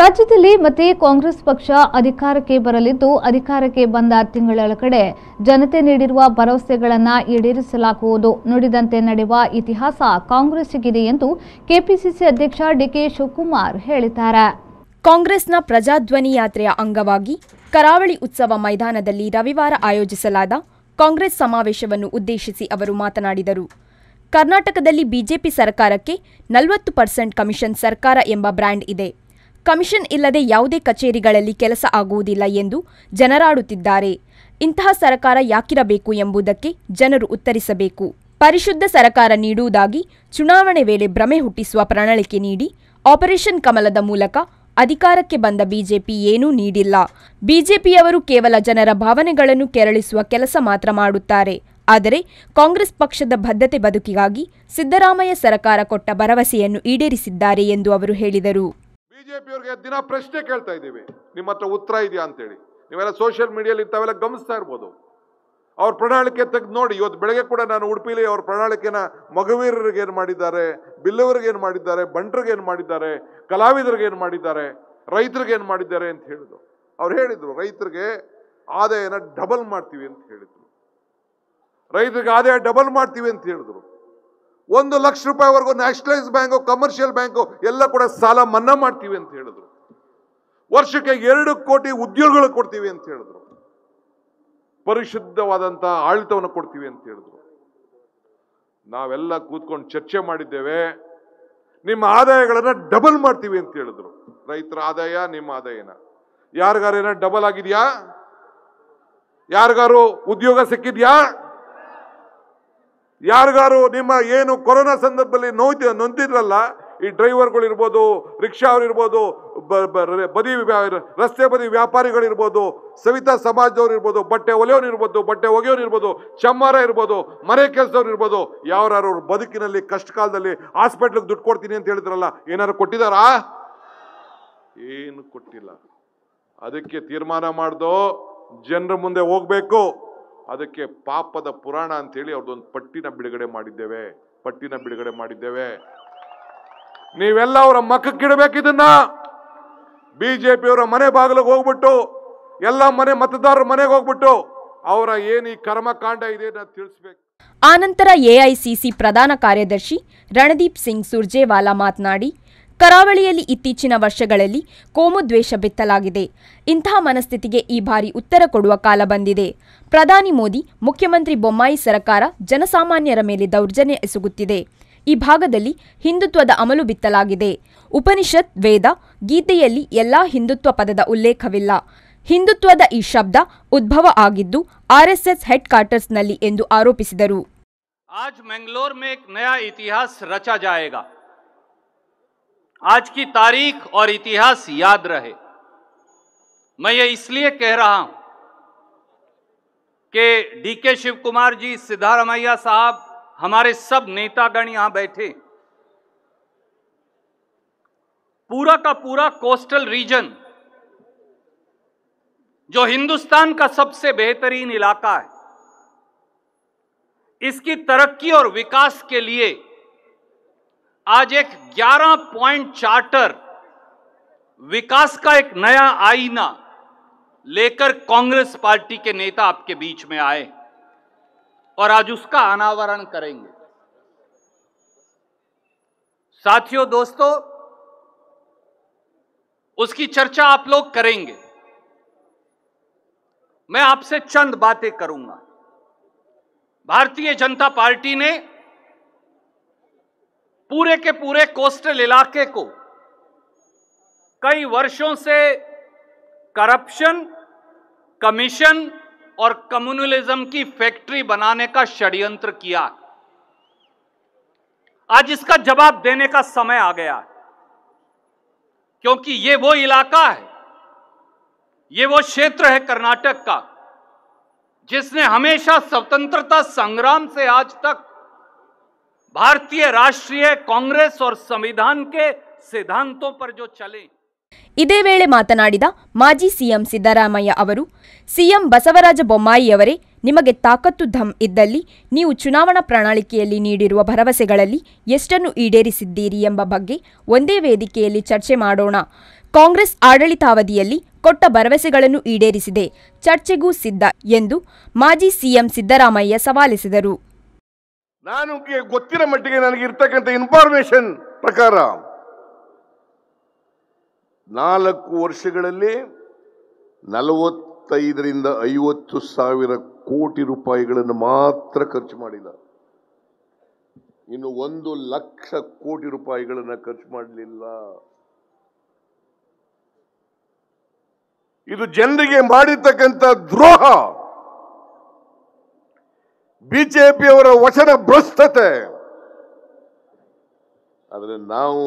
ರಾಜ್ಯದಲ್ಲಿ ಮತ್ತೆ ಕಾಂಗ್ರೆಸ್ ಪಕ್ಷ ಅಧಿಕಾರಕ್ಕೆ ಬರಲಿದ್ದು ಅಧಿಕಾರಕ್ಕೆ ಬಂದ ತಿಂಗಳ ಕಡೆ ಜನತೆ ನೀಡಿರುವ ಭರವಸೆಗಳನ್ನು ಈಡೇರಿಸಲಾಗುವುದು ನುಡಿದಂತೆ ನಡೆಯುವ ಇತಿಹಾಸ ಕಾಂಗ್ರೆಸ್ಗಿದೆ ಎಂದು ಕೆಪಿಸಿಸಿ ಅಧ್ಯಕ್ಷ ಡಿಕೆ ಶಿವಕುಮಾರ್ ಹೇಳಿದ್ದಾರೆ ಕಾಂಗ್ರೆಸ್ನ ಪ್ರಜಾಧ್ವನಿ ಯಾತ್ರೆಯ ಅಂಗವಾಗಿ ಕರಾವಳಿ ಉತ್ಸವ ಮೈದಾನದಲ್ಲಿ ರವಿವಾರ ಆಯೋಜಿಸಲಾದ ಕಾಂಗ್ರೆಸ್ ಸಮಾವೇಶವನ್ನು ಉದ್ದೇಶಿಸಿ ಅವರು ಮಾತನಾಡಿದರು ಕರ್ನಾಟಕದಲ್ಲಿ ಬಿಜೆಪಿ ಸರ್ಕಾರಕ್ಕೆ ನಲವತ್ತು ಪರ್ಸೆಂಟ್ ಕಮಿಷನ್ ಸರ್ಕಾರ ಎಂಬ ಬ್ರ್ಯಾಂಡ್ ಇದೆ ಕಮಿಷನ್ ಇಲ್ಲದೆ ಯಾವುದೇ ಕಚೇರಿಗಳಲ್ಲಿ ಕೆಲಸ ಆಗುವುದಿಲ್ಲ ಎಂದು ಜನರಾಡುತ್ತಿದ್ದಾರೆ ಇಂತಹ ಸರಕಾರ ಯಾಕಿರಬೇಕು ಎಂಬುದಕ್ಕೆ ಜನರು ಉತ್ತರಿಸಬೇಕು ಪರಿಶುದ್ಧ ಸರಕಾರ ನೀಡುವುದಾಗಿ ಚುನಾವಣೆ ವೇಳೆ ಭ್ರಮೆ ಹುಟ್ಟಿಸುವ ಪ್ರಣಾಳಿಕೆ ನೀಡಿ ಆಪರೇಷನ್ ಕಮಲದ ಮೂಲಕ ಅಧಿಕಾರಕ್ಕೆ ಬಂದ ಬಿಜೆಪಿ ಏನೂ ನೀಡಿಲ್ಲ ಬಿಜೆಪಿಯವರು ಕೇವಲ ಜನರ ಭಾವನೆಗಳನ್ನು ಕೆರಳಿಸುವ ಕೆಲಸ ಮಾತ್ರ ಮಾಡುತ್ತಾರೆ ಆದರೆ ಕಾಂಗ್ರೆಸ್ ಪಕ್ಷದ ಬದ್ಧತೆ ಬದುಕಿಗಾಗಿ ಸಿದ್ದರಾಮಯ್ಯ ಸರಕಾರ ಕೊಟ್ಟ ಭರವಸೆಯನ್ನು ಈಡೇರಿಸಿದ್ದಾರೆ ಎಂದು ಅವರು ಹೇಳಿದರು ಬಿಜೆಪಿಯವ್ರಿಗೆ ದಿನ ಪ್ರಶ್ನೆ ಕೇಳ್ತಾ ಇದ್ದೀವಿ ನಿಮ್ಮ ಹತ್ರ ಉತ್ತರ ಇದೆಯಾ ಅಂತೇಳಿ ನೀವೆಲ್ಲ ಸೋಷಿಯಲ್ ಮೀಡಿಯಲ್ಲಿ ಇಂಥವೆಲ್ಲ ಗಮನಿಸ್ತಾ ಇರ್ಬೋದು ಅವ್ರ ಪ್ರಣಾಳಿಕೆ ತೆಗೆದು ನೋಡಿ ಇವತ್ತು ಬೆಳಗ್ಗೆ ಕೂಡ ನಾನು ಉಡುಪಿಲಿ ಅವ್ರ ಪ್ರಣಾಳಿಕೆನ ಮಗುವೀರರಿಗೆ ಏನು ಮಾಡಿದ್ದಾರೆ ಬಿಲ್ಲವರಿಗೆ ಏನು ಮಾಡಿದ್ದಾರೆ ಬಂಟ್ರಿಗೆ ಏನು ಮಾಡಿದ್ದಾರೆ ಕಲಾವಿದರಿಗೆ ಏನು ಮಾಡಿದ್ದಾರೆ ರೈತರಿಗೆ ಏನು ಮಾಡಿದ್ದಾರೆ ಅಂತ ಹೇಳಿದ್ರು ಅವ್ರು ಹೇಳಿದರು ರೈತರಿಗೆ ಆದಾಯನ ಡಬಲ್ ಮಾಡ್ತೀವಿ ಅಂತ ಹೇಳಿದರು ರೈತರಿಗೆ ಆದಾಯ ಡಬಲ್ ಮಾಡ್ತೀವಿ ಅಂತ ಹೇಳಿದ್ರು ಒಂದು ಲಕ್ಷ ರೂಪಾಯಿವರೆಗೂ ನ್ಯಾಷನಲೈಸ್ ಬ್ಯಾಂಕು ಕಮರ್ಷಿಯಲ್ ಬ್ಯಾಂಕು ಎಲ್ಲ ಕೂಡ ಸಾಲ ಮನ್ನಾ ಮಾಡ್ತೀವಿ ಅಂತ ಹೇಳಿದ್ರು ವರ್ಷಕ್ಕೆ ಎರಡು ಕೋಟಿ ಉದ್ಯೋಗಗಳು ಕೊಡ್ತೀವಿ ಅಂತ ಹೇಳಿದ್ರು ಪರಿಶುದ್ಧವಾದಂತಹ ಆಡಳಿತವನ್ನು ಕೊಡ್ತೀವಿ ಅಂತ ಹೇಳಿದ್ರು ನಾವೆಲ್ಲ ಕೂತ್ಕೊಂಡು ಚರ್ಚೆ ಮಾಡಿದ್ದೇವೆ ನಿಮ್ಮ ಆದಾಯಗಳನ್ನು ಡಬಲ್ ಮಾಡ್ತೀವಿ ಅಂತ ಹೇಳಿದ್ರು ರೈತರ ಆದಾಯ ನಿಮ್ಮ ಆದಾಯನ ಯಾರಿಗಾರೇನ ಡಬಲ್ ಆಗಿದೆಯಾ ಯಾರಿಗಾರು ಉದ್ಯೋಗ ಸಿಕ್ಕಿದ್ಯಾ ಯಾರಿಗಾರು ನಿಮ್ಮ ಏನು ಕೊರೋನಾ ಸಂದರ್ಭದಲ್ಲಿ ನೋಯ್ ನೊಂದಿದ್ರಲ್ಲ ಈ ಡ್ರೈವರ್ಗಳಿರ್ಬೋದು ರಿಕ್ಷಾ ಅವರಿರ್ಬೋದು ಬದಿ ರಸ್ತೆ ಬದಿ ವ್ಯಾಪಾರಿಗಳಿರ್ಬೋದು ಸವಿತಾ ಸಮಾಜದವ್ರು ಇರ್ಬೋದು ಬಟ್ಟೆ ಒಲೆಯವನಿರ್ಬೋದು ಬಟ್ಟೆ ಇರ್ಬೋದು ಚಮ್ಮಾರ ಇರ್ಬೋದು ಮನೆ ಕೆಲಸದವ್ರು ಇರ್ಬೋದು ಯಾರು ಬದುಕಿನಲ್ಲಿ ಕಷ್ಟ ಕಾಲದಲ್ಲಿ ಹಾಸ್ಪಿಟ್ಲಿಗೆ ದುಡ್ಡು ಕೊಡ್ತೀನಿ ಅಂತ ಹೇಳಿದ್ರಲ್ಲ ಏನಾರು ಕೊಟ್ಟಿದಾರಾ ಏನು ಕೊಟ್ಟಿಲ್ಲ ಅದಕ್ಕೆ ತೀರ್ಮಾನ ಮಾಡ್ದು ಜನರ ಮುಂದೆ ಹೋಗ್ಬೇಕು ಅದಕ್ಕೆ ಪಾಪದ ಪುರಾಣ ಅಂತೇಳಿ ಅವ್ರದ್ದೊಂದು ಪಟ್ಟಿನ ಬಿಡುಗಡೆ ಮಾಡಿದ್ದೇವೆ ಪಟ್ಟಿನ ಬಿಡುಗಡೆ ಮಾಡಿದ್ದೇವೆ ನೀವೆಲ್ಲ ಅವರ ಬಿಜೆಪಿ ಬಿಜೆಪಿಯವರ ಮನೆ ಬಾಗಿಲಿಗೆ ಹೋಗ್ಬಿಟ್ಟು ಎಲ್ಲ ಮನೆ ಮತದಾರರ ಮನೆಗೆ ಹೋಗ್ಬಿಟ್ಟು ಅವರ ಏನು ಈ ಕರ್ಮಕಾಂಡ ಇದೆ ಅಂತ ತಿಳಿಸ್ಬೇಕು ಆನಂತರ ಎಐಸಿಸಿ ಪ್ರಧಾನ ಕಾರ್ಯದರ್ಶಿ ರಣದೀಪ್ ಸಿಂಗ್ ಸುರ್ಜೇವಾಲಾ ಮಾತನಾಡಿ ಕರಾವಳಿಯಲ್ಲಿ ಇತ್ತೀಚಿನ ವರ್ಷಗಳಲ್ಲಿ ಕೋಮು ದ್ವೇಷ ಬಿತ್ತಲಾಗಿದೆ ಇಂತಹ ಮನಸ್ಥಿತಿಗೆ ಈ ಬಾರಿ ಉತ್ತರ ಕೊಡುವ ಕಾಲ ಬಂದಿದೆ ಪ್ರಧಾನಿ ಮೋದಿ ಮುಖ್ಯಮಂತ್ರಿ ಬೊಮ್ಮಾಯಿ ಸರ್ಕಾರ ಜನಸಾಮಾನ್ಯರ ಮೇಲೆ ದೌರ್ಜನ್ಯ ಎಸಗುತ್ತಿದೆ ಈ ಭಾಗದಲ್ಲಿ ಹಿಂದುತ್ವದ ಅಮಲು ಬಿತ್ತಲಾಗಿದೆ ಉಪನಿಷತ್ ವೇದ ಗೀತೆಯಲ್ಲಿ ಎಲ್ಲಾ ಹಿಂದುತ್ವ ಪದದ ಉಲ್ಲೇಖವಿಲ್ಲ ಹಿಂದುತ್ವದ ಈ ಶಬ್ದ ಉದ್ಭವ ಆಗಿದ್ದು ಆರ್ಎಸ್ಎಸ್ ಹೆಡ್ ಕ್ವಾರ್ಟರ್ಸ್ನಲ್ಲಿ ಎಂದು ಆರೋಪಿಸಿದರು आज मैंगलोर में एक नया इतिहास रचा जाएगा आज की तारीख और इतिहास याद रहे मैं ये इसलिए कि डी के शिव कुमार जी सिद्धारमैया साहब हमारे सब नेतागण यहां बैठे पूरा का पूरा कोस्टल रीजन जो हिंदुस्तान का सबसे बेहतरीन इलाका है इसकी तरक्की और विकास के लिए आज एक 11 पॉइंट चार्टर विकास का एक नया आईना लेकर कांग्रेस पार्टी के नेता आपके बीच में आए और आज उसका अनावरण करेंगे साथियों दोस्तों उसकी चर्चा आप लोग करेंगे मैं आपसे चंद बातें करूंगा भारतीय जनता पार्टी ने पूरे के पूरे कोस्टल इलाके को कई वर्षों से करप्शन कमीशन और कम्युनलिज्म की फैक्ट्री बनाने का षड्यंत्र किया आज इसका जवाब देने का समय आ गया क्योंकि ये वो इलाका है ये वो क्षेत्र है कर्नाटक का जिसने हमेशा स्वतंत्रता संग्राम से आज तक भारतीय राष्ट्रीय कांग्रेस और संविधान के सिद्धांतों पर जो चले ಇದೇ ವೇಳೆ ಮಾತನಾಡಿದ ಮಾಜಿ ಸಿಎಂ ಸಿದ್ದರಾಮಯ್ಯ ಅವರು ಸಿಎಂ ಬಸವರಾಜ ಬೊಮ್ಮಾಯಿಯವರೇ ನಿಮಗೆ ತಾಕತ್ತು ಧಮ್ ಇದ್ದಲ್ಲಿ ನೀವು ಚುನಾವಣಾ ಪ್ರಣಾಳಿಕೆಯಲ್ಲಿ ನೀಡಿರುವ ಭರವಸೆಗಳಲ್ಲಿ ಎಷ್ಟನ್ನು ಈಡೇರಿಸಿದ್ದೀರಿ ಎಂಬ ಬಗ್ಗೆ ಒಂದೇ ವೇದಿಕೆಯಲ್ಲಿ ಚರ್ಚೆ ಮಾಡೋಣ ಕಾಂಗ್ರೆಸ್ ಆಡಳಿತಾವಧಿಯಲ್ಲಿ ಕೊಟ್ಟ ಭರವಸೆಗಳನ್ನು ಈಡೇರಿಸಿದೆ ಚರ್ಚೆಗೂ ಸಿದ್ಧ ಎಂದು ಮಾಜಿ ಸಿಎಂ ಸಿದ್ದರಾಮಯ್ಯ ಸವಾಲಿಸಿದರು ನಾನು ಗೊತ್ತಿರೋ ಮಟ್ಟಿಗೆ ನನಗೆ ಇರ್ತಕ್ಕಂಥ ಇನ್ಫಾರ್ಮೇಶನ್ ಪ್ರಕಾರ ನಾಲ್ಕು ವರ್ಷಗಳಲ್ಲಿ ನಲವತ್ತೈದರಿಂದ ಐವತ್ತು ಸಾವಿರ ಕೋಟಿ ರೂಪಾಯಿಗಳನ್ನು ಮಾತ್ರ ಖರ್ಚು ಮಾಡಿಲ್ಲ ಇನ್ನು ಒಂದು ಲಕ್ಷ ಕೋಟಿ ರೂಪಾಯಿಗಳನ್ನು ಖರ್ಚು ಮಾಡಲಿಲ್ಲ ಇದು ಜನರಿಗೆ ಮಾಡಿರ್ತಕ್ಕಂಥ ದ್ರೋಹ ಬಿಜೆಪಿಯವರ ವಚನ ಭ್ರಷ್ಟತೆ ಆದರೆ ನಾವು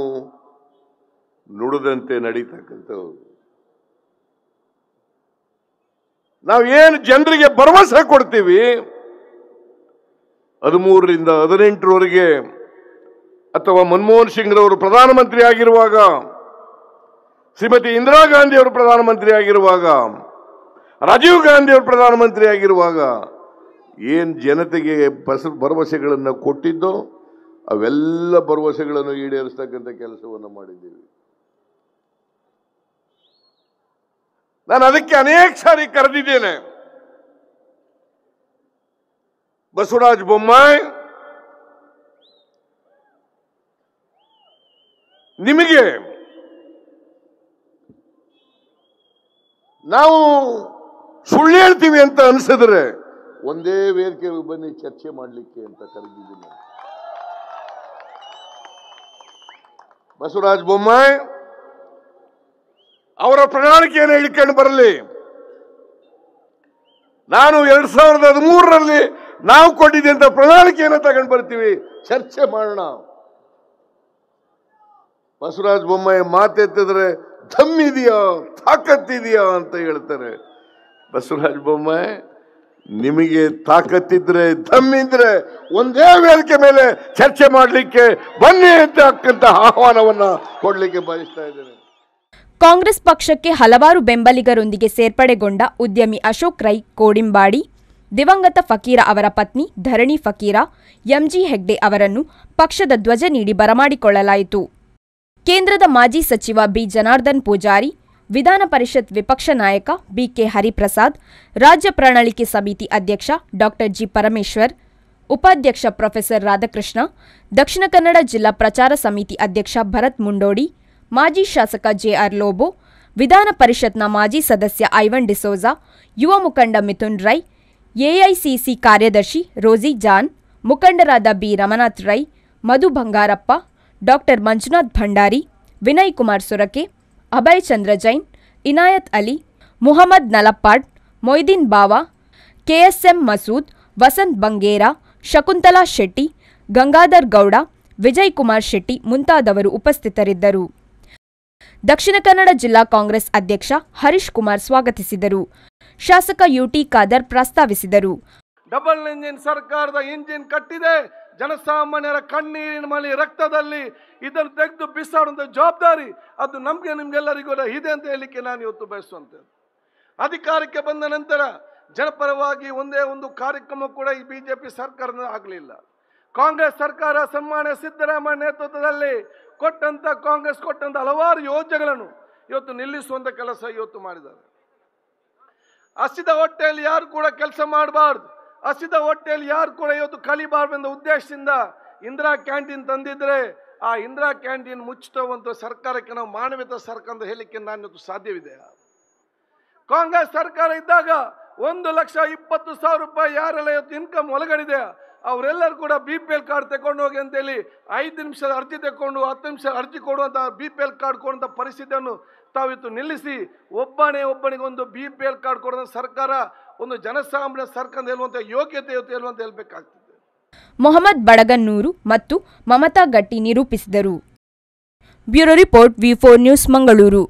ನುಡಿದಂತೆ ನಾವು ಏನು ಜನರಿಗೆ ಭರವಸೆ ಕೊಡ್ತೀವಿ ಹದಿಮೂರರಿಂದ ಹದಿನೆಂಟರವರೆಗೆ ಅಥವಾ ಮನಮೋಹನ್ ಸಿಂಗ್ರವರು ಪ್ರಧಾನಮಂತ್ರಿ ಆಗಿರುವಾಗ ಶ್ರೀಮತಿ ಇಂದಿರಾ ಗಾಂಧಿ ಅವರು ಪ್ರಧಾನಮಂತ್ರಿ ಆಗಿರುವಾಗ ರಾಜೀವ್ ಅವರು ಪ್ರಧಾನಮಂತ್ರಿ ಆಗಿರುವಾಗ ಏನು ಜನತೆಗೆ ಭರವಸೆಗಳನ್ನು ಕೊಟ್ಟಿದ್ದೋ ಅವೆಲ್ಲ ಭರವಸೆಗಳನ್ನು ಈಡೇರಿಸ್ತಕ್ಕಂಥ ಕೆಲಸವನ್ನು ಮಾಡಿದ್ದೀವಿ ನಾನು ಅದಕ್ಕೆ ಅನೇಕ ಸಾರಿ ಕರೆದಿದ್ದೇನೆ ಬಸವರಾಜ ಬೊಮ್ಮಾಯಿ ನಿಮಗೆ ನಾವು ಸುಳ್ಳು ಹೇಳ್ತೀವಿ ಅಂತ ಅನ್ಸಿದ್ರೆ ಒಂದೇ ವೇದಿಕೆ ಬನ್ನಿ ಚರ್ಚೆ ಮಾಡಲಿಕ್ಕೆ ಅಂತ ಕರೆದಿದ್ದೀನಿ ಬಸವರಾಜ ಬೊಮ್ಮಾಯಿ ಅವರ ಪ್ರಣಾಳಿಕೆಯನ್ನು ಇಳ್ಕೊಂಡು ಬರಲಿ ನಾನು ಎರಡ್ ಸಾವಿರದ ಹದಿಮೂರರಲ್ಲಿ ನಾವು ಕೊಟ್ಟಿದ್ದಂತ ಪ್ರಣಾಳಿಕೆಯನ್ನು ತಗೊಂಡು ಬರ್ತೀವಿ ಚರ್ಚೆ ಮಾಡೋಣ ಬಸವರಾಜ ಬೊಮ್ಮಾಯಿ ಮಾತೆತ್ತಿದ್ರೆ ದಮ್ಮಿದೆಯೋ ತಾಕತ್ತಿದೆಯೋ ಅಂತ ಹೇಳ್ತಾರೆ ಬಸವರಾಜ ಬೊಮ್ಮಾಯಿ ನಿಮಗೆ ತಾಕತ್ತಿದ್ರೆ ದಮ್ಮಿದ್ರೆ ಒಂದೇ ವೇದಿಕೆ ಮೇಲೆ ಚರ್ಚೆ ಮಾಡಲಿಕ್ಕೆ ಬನ್ನಿ ಅಂತಕ್ಕಂಥ ಆಹ್ವಾನವನ್ನು ಕೊಡಲಿಕ್ಕೆ ಬಯಸ್ತಾ ಇದ್ದೇನೆ ಕಾಂಗ್ರೆಸ್ ಪಕ್ಷಕ್ಕೆ ಹಲವಾರು ಬೆಂಬಲಿಗರೊಂದಿಗೆ ಸೇರ್ಪಡೆಗೊಂಡ ಉದ್ಯಮಿ ಅಶೋಕ್ ರೈ ಕೋಡಿಂಬಾಡಿ ದಿವಂಗತ ಫಕೀರ ಅವರ ಪತ್ನಿ ಧರಣಿ ಫಕೀರ ಎಂಜಿ ಹೆಗ್ಡೆ ಅವರನ್ನು ಪಕ್ಷದ ಧ್ವಜ ನೀಡಿ ಬರಮಾಡಿಕೊಳ್ಳಲಾಯಿತು ಕೇಂದ್ರದ ಮಾಜಿ ಸಚಿವ ಬಿ ಜನಾರ್ದನ್ ಪೂಜಾರಿ ವಿಧಾನ ಪರಿಷತ್ ವಿಪಕ್ಷ ನಾಯಕ ಬಿಕೆ ಹರಿಪ್ರಸಾದ್ ರಾಜ್ಯ ಪ್ರಣಾಳಿಕೆ ಸಮಿತಿ ಅಧ್ಯಕ್ಷ ಡಾಕ್ಟರ್ ಜಿ ಪರಮೇಶ್ವರ್ ಉಪಾಧ್ಯಕ್ಷ ಪ್ರೊಫೆಸರ್ ರಾಧಾಕೃಷ್ಣ ದಕ್ಷಿಣ ಕನ್ನಡ ಜಿಲ್ಲಾ ಪ್ರಚಾರ ಸಮಿತಿ ಅಧ್ಯಕ್ಷ ಭರತ್ ಮುಂಡೋಡಿ ಮಾಜಿ ಶಾಸಕ ಜೆಆರ್ ಲೋಬೋ ವಿಧಾನ ಪರಿಷತ್ನ ಮಾಜಿ ಸದಸ್ಯ ಐವನ್ ಡಿಸೋಜಾ ಯುವ ಮುಖಂಡ ಮಿಥುನ್ ರೈ ಎಐಸಿಸಿ ಕಾರ್ಯದರ್ಶಿ ರೋಜಿ ಜಾನ್ ಮುಖಂಡರಾದ B Ramanath Rai Madhu Bangarappa doctor Manjunath Bhandari Vinay Kumar Sorake Abhay Chandra Jain Inayat Ali Muhammad Nalapad Moideen Bava KSM Masood Vasant Bangera Shakuntala Shetty Gangadhar Gowda Vijay Kumar Shetty ಮುಂತಾದವರು ಉಪಸ್ಥಿತರಿದ್ದರು ದಕ್ಷಿಣ ಕನ್ನಡ ಜಿಲ್ಲಾ ಕಾಂಗ್ರೆಸ್ ಅಧ್ಯಕ್ಷ ಹರೀಶ್ ಕುಮಾರ್ ಸ್ವಾಗತಿಸಿದರು ಶಾಸಕ ಯುಟಿ ಖಾದರ್ ಪ್ರಸ್ತಾವಿಸಿದರು ಡಬಲ್ ಇಂಜಿನ್ ಸರ್ಕಾರದ ಇಂಜಿನ್ ಕಟ್ಟಿದೆ ಜನಸಾಮಾನ್ಯರ ಕಣ್ಣೀರಿನ ಮಳೆ ರಕ್ತದಲ್ಲಿ ಇದನ್ನು ತೆಗೆದು ಬಿಸಾಡುವಂತ ಜವಾಬ್ದಾರಿ ಅದು ನಮಗೆ ನಿಮ್ಗೆಲ್ಲರಿಗೂ ಇದೆ ಅಂತ ಹೇಳಲಿಕ್ಕೆ ನಾನು ಇವತ್ತು ಬಯಸುವಂತೆ ಅಧಿಕಾರಕ್ಕೆ ಬಂದ ನಂತರ ಜನಪರವಾಗಿ ಒಂದೇ ಒಂದು ಕಾರ್ಯಕ್ರಮ ಕೂಡ ಈ ಬಿಜೆಪಿ ಜೆ ಸರ್ಕಾರದ ಆಗಲಿಲ್ಲ ಕಾಂಗ್ರೆಸ್ ಸರ್ಕಾರ ಸನ್ಮಾನ್ಯ ಸಿದ್ದರಾಮಯ್ಯ ನೇತೃತ್ವದಲ್ಲಿ ಕೊಟ್ಟಂಥ ಕಾಂಗ್ರೆಸ್ ಕೊಟ್ಟಂಥ ಹಲವಾರು ಯೋಜನೆಗಳನ್ನು ಇವತ್ತು ನಿಲ್ಲಿಸುವಂಥ ಕೆಲಸ ಇವತ್ತು ಮಾಡಿದ್ದಾರೆ ಹಸಿದ ಹೊಟ್ಟೆಯಲ್ಲಿ ಯಾರು ಕೂಡ ಕೆಲಸ ಮಾಡಬಾರ್ದು ಹಸಿದ ಹೊಟ್ಟೆಯಲ್ಲಿ ಯಾರು ಕೂಡ ಇವತ್ತು ಎಂಬ ಉದ್ದೇಶದಿಂದ ಇಂದಿರಾ ಕ್ಯಾಂಟೀನ್ ತಂದಿದ್ರೆ ಆ ಇಂದಿರಾ ಕ್ಯಾಂಟೀನ್ ಮುಚ್ಚುವಂಥ ಸರ್ಕಾರಕ್ಕೆ ನಾವು ಮಾನವೀಯ ಸರ್ಕಾರ ಅಂತ ಹೇಳಲಿಕ್ಕೆ ನಾನು ಸಾಧ್ಯವಿದೆ ಕಾಂಗ್ರೆಸ್ ಸರ್ಕಾರ ಇದ್ದಾಗ ಒಂದು ಲಕ್ಷ ಇಪ್ಪತ್ತು ಸಾವಿರ ರೂಪಾಯಿ ಯಾರೆಲ್ಲ ಇವತ್ತು ಇನ್ಕಮ್ ಒಳಗಡಿದೆ ಅವರೆಲ್ಲರೂ ಕೂಡ ಬಿ ಪಿ ಎಲ್ ಕಾರ್ಡ್ ತಗೊಂಡು ಹೋಗಿ ಅಂತೇಳಿ ಐದು ನಿಮಿಷದ ಅರ್ಜಿ ತಗೊಂಡು ಹತ್ತು ನಿಮಿಷ ಅರ್ಜಿ ಕೊಡುವಂಥ ಬಿ ಪಿ ಎಲ್ ಕಾರ್ಡ್ ಕೊಡುವಂಥ ಪರಿಸ್ಥಿತಿಯನ್ನು ತಾವಿತ್ತು ನಿಲ್ಲಿಸಿ ಒಬ್ಬನೇ ಒಬ್ಬನಿಗೊಂದು ಬಿ ಪಿ ಎಲ್ ಕಾರ್ಡ್ ಕೊಡುವಂತ ಸರ್ಕಾರ ಒಂದು ಜನಸಾಮಾನ್ಯ ಸರ್ಕಾರ ಹೇಳುವಂಥ ಯೋಗ್ಯತೆ ಇವತ್ತು ಹೇಳುವಂತ ಹೇಳಬೇಕಾಗ್ತದೆ ಮೊಹಮ್ಮದ್ ಬಡಗನ್ನೂರು ಮತ್ತು ಮಮತಾ ಗಟ್ಟಿ ನಿರೂಪಿಸಿದರು bureau report V four news Mangaluru